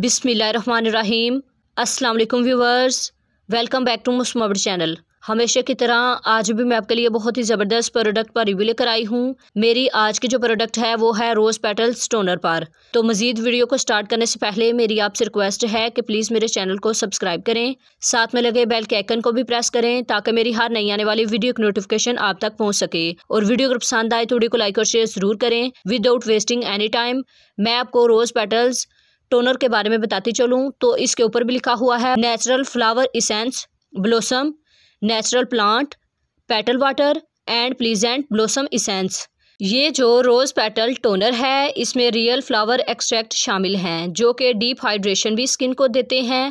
बिसमीम असलम viewers welcome back to मुस्मबर चैनल हमेशा की तरह आज भी मैं आपके लिए बहुत ही ज़बरदस्त प्रोडक्ट पर रिव्यू लेकर आई हूँ मेरी आज की जो प्रोडक्ट है वो है रोज़ पेटल स्टोनर पार तो मज़ीद वीडियो को स्टार्ट करने से पहले मेरी आपसे रिक्वेस्ट है कि प्लीज़ मेरे चैनल को सब्सक्राइब करें साथ में लगे बेल के आइकन को भी प्रेस करें ताकि मेरी हर नई आने वाली वीडियो की नोटिफिकेशन आप तक पहुँच सके और वीडियो अगर पसंद आए तो वीडियो को लाइक और शेयर ज़रूर करें विदाउट वेस्टिंग एनी टाइम मैं आपको रोज़ पेटल्स टोनर के बारे में बताती चलूँ तो इसके ऊपर भी लिखा हुआ है natural flower essence blossom natural plant petal water and pleasant blossom essence ये जो रोज़ पेटल टोनर है इसमें रियल फ्लावर एक्सट्रैक्ट शामिल हैं जो कि डीप हाइड्रेशन भी स्किन को देते हैं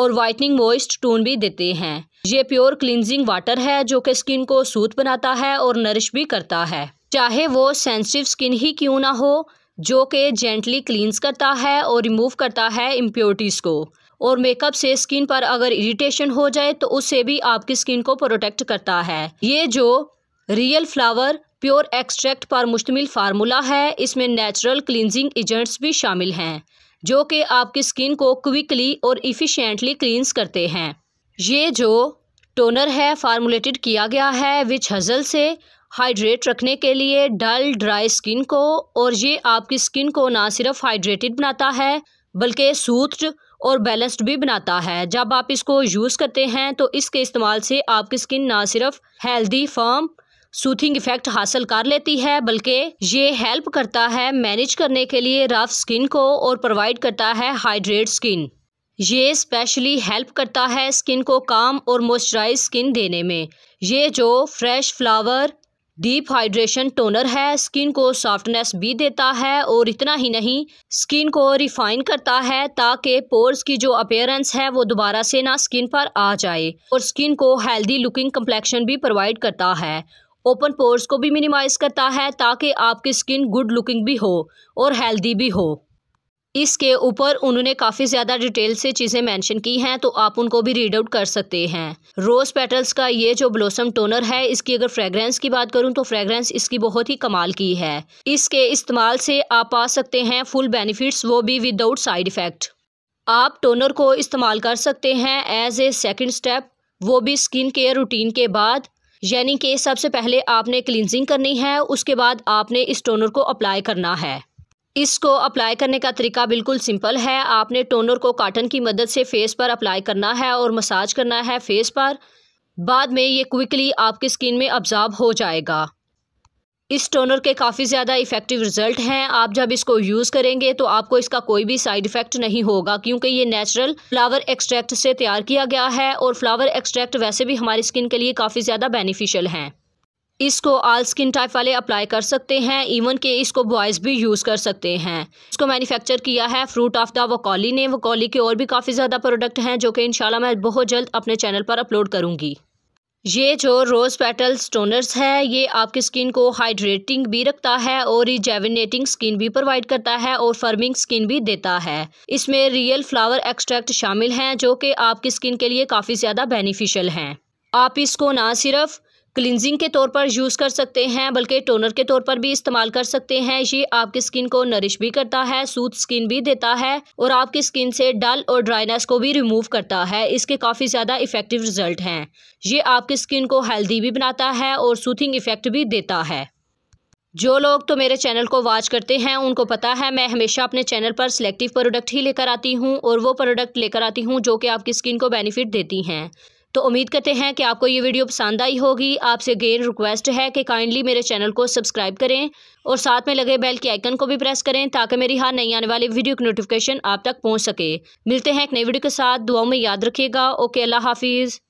और वाइटनिंग मॉइस्ट टोन भी देते हैं ये प्योर क्लिनजिंग वाटर है जो कि स्किन को सूत बनाता है और नरिश भी करता है चाहे वो सेंसिटिव स्किन ही क्यों ना हो जो कि जेंटली क्लींस करता है और रिमूव करता है इम्प्योरिटीज़ को और मेकअप से स्किन पर अगर इरिटेशन हो जाए तो उससे भी आपकी स्किन को प्रोटेक्ट करता है ये जो रियल फ्लावर प्योर एक्सट्रैक्ट पर मुश्तमिल फार्मूला है इसमें नेचुरल क्लिनजिंग एजेंट्स भी शामिल हैं जो कि आपकी स्किन को क्विकली और इफ़िशेंटली क्लींस करते हैं ये जो टोनर है फार्मुलेटेड किया गया है विच हज़ल से हाइड्रेट रखने के लिए डल ड्राई स्किन को और ये आपकी स्किन को ना सिर्फ हाइड्रेटेड बनाता है बल्कि सूत्र और बैलेंस्ड भी बनाता है जब आप इसको यूज़ करते हैं तो इसके इस्तेमाल से आपकी स्किन ना सिर्फ हेल्दी फॉर्म सूथिंग इफ़ेक्ट हासिल कर लेती है बल्कि ये हेल्प करता है मैनेज करने के लिए रफ स्किन को और प्रोवाइड करता है हाइड्रेट स्किन ये स्पेशली हेल्प करता है स्किन को काम और मॉइस्चराइज स्किन देने में ये जो fresh flower deep hydration toner है स्किन को सॉफ्टनेस भी देता है और इतना ही नहीं स्किन को रिफाइन करता है ताकि पोर्स की जो अपेयरेंस है वो दोबारा से ना स्किन पर आ जाए और स्किन को हेल्दी लुकिंग कम्प्लेक्शन भी प्रोवाइड करता है ओपन पोर्स को भी मिनिमाइज़ करता है ताकि आपकी स्किन गुड लुकिंग भी हो और हेल्दी भी हो इसके ऊपर उन्होंने काफ़ी ज़्यादा डिटेल से चीज़ें मेंशन की हैं तो आप उनको भी रीड आउट कर सकते हैं रोज़ पेटल्स का ये जो ब्लॉसम टोनर है इसकी अगर फ्रेगरेंस की बात करूँ तो फ्रेगरेंस इसकी बहुत ही कमाल की है इसके इस्तेमाल से आप पा सकते हैं फुल बेनिफिट्स वो भी विदाउट साइड इफ़ेक्ट आप टोनर को इस्तेमाल कर सकते हैं एज ए सेकेंड स्टेप वो भी स्किन केयर रूटीन के बाद यानी कि सबसे पहले आपने क्लिनजिंग करनी है उसके बाद आपने इस टोनर को अप्लाई करना है इसको अप्लाई करने का तरीका बिल्कुल सिंपल है आपने टोनर को काटन की मदद से फेस पर अप्लाई करना है और मसाज करना है फेस पर बाद में ये क्विकली आपकी स्किन में अब्जॉर्ब हो जाएगा इस टोनर के काफ़ी ज़्यादा इफ़ेक्टिव रिज़ल्ट हैं आप जब इसको यूज़ करेंगे तो आपको इसका कोई भी साइड इफ़ेक्ट नहीं होगा क्योंकि ये नेचुरल फ्लावर एक्सट्रैक्ट से तैयार किया गया है और फ्लावर एक्सट्रैक्ट वैसे भी हमारी स्किन के लिए काफ़ी ज़्यादा बेनिफिशियल हैं इसको आल स्किन टाइप वाले अप्लाई कर सकते हैं इवन के इसको बॉयज़ भी यूज़ कर सकते हैं इसको मैन्युफैक्चर किया है फ्रूट ऑफ द वकौली ने वकौली के और भी काफ़ी ज़्यादा प्रोडक्ट हैं जो कि इंशाल्लाह मैं बहुत जल्द अपने चैनल पर अपलोड करूँगी ये जो रोज़ पेटल स्टोनर्स है ये आपकी स्किन को हाइड्रेटिंग भी रखता है और रिजेविनेटिंग स्किन भी प्रोवाइड करता है और फर्मिंग स्किन भी देता है इसमें रियल फ्लावर एक्सट्रैक्ट शामिल हैं जो कि आपकी स्किन के लिए काफ़ी ज़्यादा बेनिफिशियल हैं आप इसको ना सिर्फ क्लिनजिंग के तौर पर यूज़ कर सकते हैं बल्कि टोनर के तौर पर भी इस्तेमाल कर सकते हैं ये आपकी स्किन को नरिश भी करता है सूथ स्किन भी देता है और आपकी स्किन से डल और ड्राइनेस को भी रिमूव करता है इसके काफ़ी ज़्यादा इफेक्टिव रिजल्ट हैं ये आपकी स्किन को हेल्दी भी बनाता है और सूथिंग इफेक्ट भी देता है जो लोग तो मेरे चैनल को वॉच करते हैं उनको पता है मैं हमेशा अपने चैनल पर सिलेक्टिव प्रोडक्ट ही लेकर आती हूँ और वो प्रोडक्ट लेकर आती हूँ जो कि आपकी स्किन को बेनिफिट देती हैं तो उम्मीद करते हैं कि आपको ये वीडियो पसंद आई होगी आपसे गेन रिक्वेस्ट है कि काइंडली मेरे चैनल को सब्सक्राइब करें और साथ में लगे बेल के आइकन को भी प्रेस करें ताकि मेरी हर नई आने वाली वीडियो की नोटिफिकेशन आप तक पहुँच सके मिलते हैं एक नई वीडियो के साथ दुआओं में याद रखिएगा ओके अल्लाह हाफिज़